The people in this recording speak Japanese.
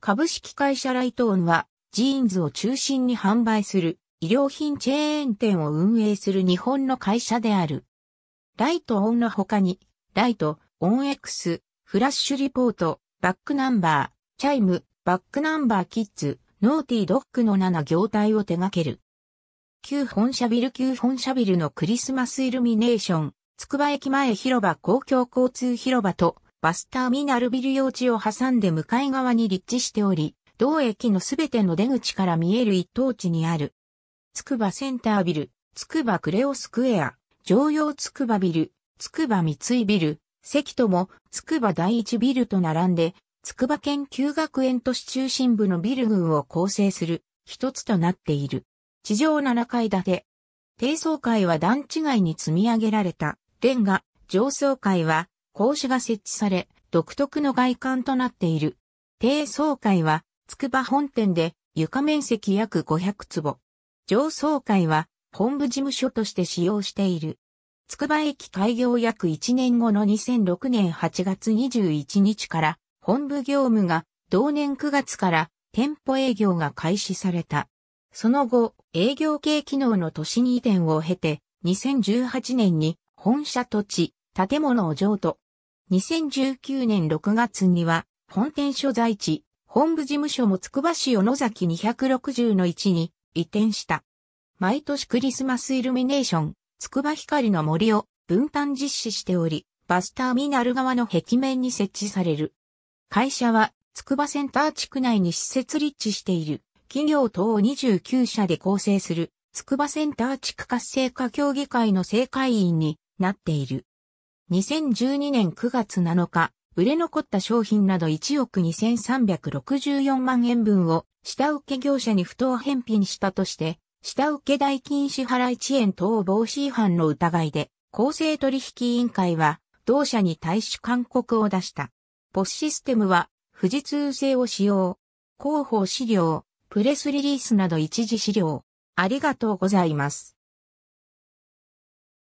株式会社ライトオンは、ジーンズを中心に販売する医療品チェーン店を運営する日本の会社である。ライトオンの他に、ライト、オン X、フラッシュリポート、バックナンバー、チャイム、バックナンバーキッズ、ノーティードックの7業態を手掛ける。旧本社ビル旧本社ビルのクリスマスイルミネーション、つくば駅前広場公共交通広場とバスターミナルビル用地を挟んで向かい側に立地しており、同駅のすべての出口から見える一等地にある。つくばセンタービル、つくばクレオスクエア、常用つくばビル、つくば三井ビル、関ともつくば第一ビルと並んで、つくば研究学園都市中心部のビル群を構成する一つとなっている。地上7階建て。低層階は段違いに積み上げられたレンガ、上層階は格子が設置され、独特の外観となっている。低層階は、筑波本店で床面積約500坪。上層階は、本部事務所として使用している。筑波駅開業約1年後の2006年8月21日から、本部業務が同年9月から店舗営業が開始された。その後、営業系機能の都市に移転を経て、2018年に本社土地、建物を譲渡、2019年6月には、本店所在地、本部事務所もつくば市小野崎260の1に移転した。毎年クリスマスイルミネーション、つくば光の森を分担実施しており、バスターミナル側の壁面に設置される。会社は、つくばセンター地区内に施設立地している、企業等29社で構成する、つくばセンター地区活性化協議会の正会員になっている。2012年9月7日、売れ残った商品など1億2364万円分を下請け業者に不当返品したとして、下請代金支払い遅延等防止違反の疑いで、公正取引委員会は、同社に対し勧告を出した。ポスシステムは、富士通製を使用。広報資料、プレスリリースなど一時資料。ありがとうございます。